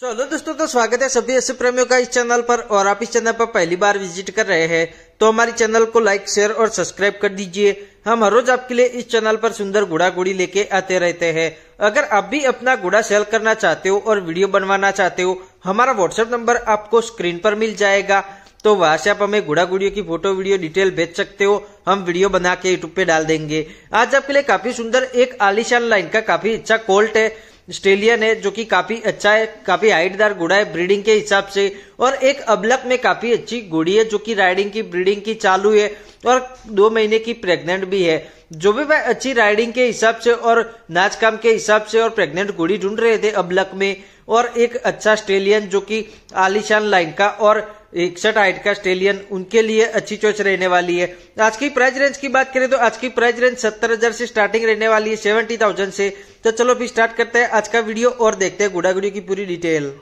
so hello दोस्तों तो स्वागत है सभी ऐसे प्रेमियों का इस चैनल पर और आप इस चैनल पर पहली बार विजिट कर रहे हैं तो हमारे चैनल को लाइक शेयर और सब्सक्राइब कर दीजिए हम हर रोज आपके लिए इस चैनल पर सुंदर घोड़ा गुड़ी लेके आते रहते हैं अगर आप भी अपना घुड़ा सेल करना चाहते हो और वीडियो बनवाना चाहते हो हमारा व्हाट्सएप नंबर आपको स्क्रीन पर मिल जाएगा तो वहां से आप हमें घोड़ा गुड़ियों की फोटो वीडियो डिटेल भेज सकते हो हम वीडियो बना के यूट्यूब पे डाल देंगे आज आपके लिए काफी सुंदर एक आलिशान लाइन का काफी अच्छा कोल्ट है स्टेलियन है जो कि काफी अच्छा है काफी हाइटदार घोड़ा है ब्रीडिंग के हिसाब से और एक अबलक में काफी अच्छी घोड़ी है जो कि राइडिंग की ब्रीडिंग की चालू है और दो महीने की प्रेग्नेंट भी है जो भी भाई अच्छी राइडिंग के हिसाब से और नाच काम के हिसाब से और प्रेग्नेंट घोड़ी ढूंढ रहे थे अब लक में और एक अच्छा स्टेलियन जो कि आलिशान लाइन का और इकसठ हाइट का स्टेलियन उनके लिए अच्छी चॉइस रहने वाली है आज की प्राइस रेंज की बात करें तो आज की प्राइस रेंज सत्तर हजार से स्टार्टिंग रहने वाली है सेवेंटी थाउजेंड से तो चलो फिर स्टार्ट करते हैं आज का वीडियो और देखते हैं गुड़ागुड़ी की पूरी डिटेल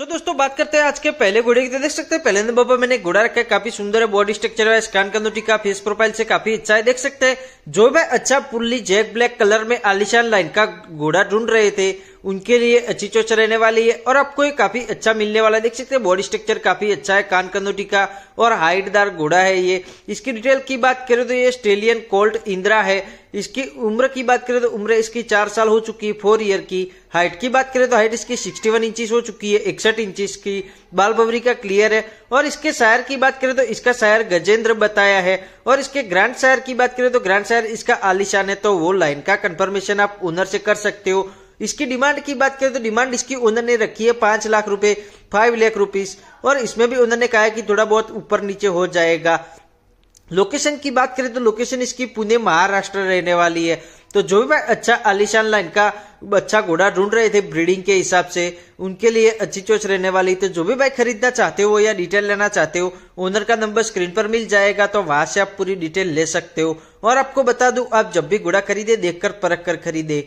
सो so, दोस्तों बात करते हैं आज के पहले घोड़े की तो देख सकते हैं पहले नंबर पर मैंने घोड़ा रखा है काफी सुंदर है बॉडी स्ट्रक्चर है कान कंदूटी का फेस प्रोफाइल से काफी अच्छा है देख सकते हैं जो मैं अच्छा पुल्ली जैक ब्लैक कलर में आलिशान लाइन का घोड़ा ढूंढ रहे थे उनके लिए अच्छी चोच रहने वाली है और आपको ये काफी अच्छा मिलने वाला है देख सकते हैं बॉडी स्ट्रक्चर काफी अच्छा है कान कनोटी का और हाइटदार घोड़ा है ये इसकी डिटेल की बात करें तो ये ऑस्ट्रेलियन कोल्ट इंदिरा है इसकी उम्र की बात करें तो उम्र इसकी चार साल हो चुकी है फोर ईयर की हाइट की बात करें तो हाइट इसकी 61 इंचेस हो चुकी है इकसठ इंचिस की बाल बबरी का क्लियर है और इसके शायर की बात करें तो इसका शायर गजेंद्र बताया है और इसके ग्रैंड शायर की बात करें तो ग्रैंड शायर इसका आलिशान है तो वो लाइन का कंफर्मेशन आप ओनर से कर सकते हो इसकी डिमांड की बात करें तो डिमांड इसकी ओनर ने रखी है पांच लाख रुपए फाइव लाख रुपीज और इसमें भी ओनर ने कहा है कि थोड़ा बहुत ऊपर नीचे हो जाएगा लोकेशन की बात करें तो लोकेशन इसकी पुणे महाराष्ट्र रहने वाली है तो जो भी अच्छा आलिशान लाइन का अच्छा घोड़ा ढूंढ रहे थे ब्रीडिंग के हिसाब से उनके लिए अच्छी चोच रहने वाली तो जो भी भाई खरीदना चाहते हो या डिटेल लेना चाहते हो ओनर का नंबर स्क्रीन पर मिल जाएगा तो वहां से आप पूरी डिटेल ले सकते हो और आपको बता दूं आप जब भी घोड़ा खरीदे देखकर परख कर खरीदे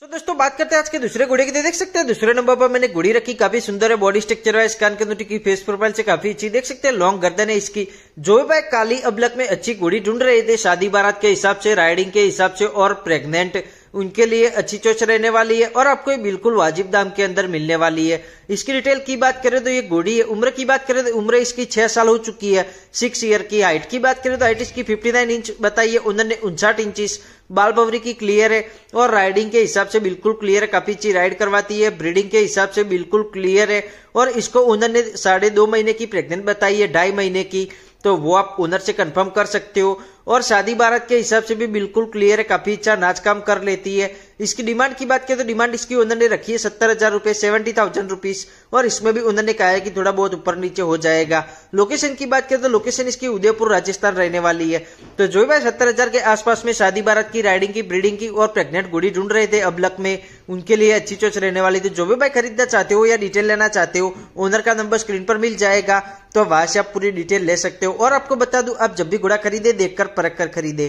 तो दोस्तों बात करते हैं आज के दूसरे घोड़े की देख सकते हैं दूसरे नंबर पर मैंने घोड़ी रखी काफी सुंदर है बॉडी स्ट्रक्चर है कान के की फेस प्रोफाइल से काफी अच्छी देख सकते हैं लॉन्ग गर्दन है इसकी जो भाई काली अबलक में अच्छी घोड़ी ढूंढ रहे थे शादी बारात के हिसाब से राइडिंग के हिसाब से और प्रेगनेंट उनके लिए अच्छी चोच रहने वाली है और आपको ये बिल्कुल वाजिब दाम के अंदर मिलने वाली है इसकी डिटेल की बात करें तो ये घोड़ी है उम्र की बात करें तो उम्र इसकी छह साल हो चुकी है सिक्स ईयर की हाइट की बात करें तो हाइट इसकी फिफ्टी नाइन इंच बताइए उन्होंने उनसठ इंचिस बाल बवरी की क्लियर है और राइडिंग के हिसाब से बिल्कुल क्लियर है काफी अच्छी राइड करवाती है ब्रीडिंग के हिसाब से बिल्कुल क्लियर है और इसको उन्होंने साढ़े दो महीने की प्रेग्नेंट बताई है ढाई महीने की तो वो आप ओनर से कंफर्म कर सकते हो और शादी भारत के हिसाब से भी बिल्कुल क्लियर है काफी अच्छा नाच काम कर लेती है इसकी डिमांड की बात करें तो डिमांड इसकी ओनर ने रखी है सत्तर हजार रुपए सेवेंटी थाउजेंड रुपीज और इसमें भी ओनर ने कहा है कि थोड़ा बहुत ऊपर नीचे हो जाएगा लोकेशन की बात करें तो लोकेशन इसकी उदयपुर राजस्थान रहने वाली है तो जो भाई सत्तर हजार के आसपास में शादी भारत की राइडिंग की ब्रीडिंग की और प्रेग्नेंट गुड़ी ढूंढ रहे थे अबलक में उनके लिए अच्छी चोच रहने वाली थी जो भी भाई खरीदना चाहते हो या डिटेल लेना चाहते हो ओनर का नंबर स्क्रीन पर मिल जाएगा तो वहां से आप पूरी डिटेल ले सकते हो और आपको बता दू आप जब भी घोड़ा खरीदे देखकर परख कर खरीदे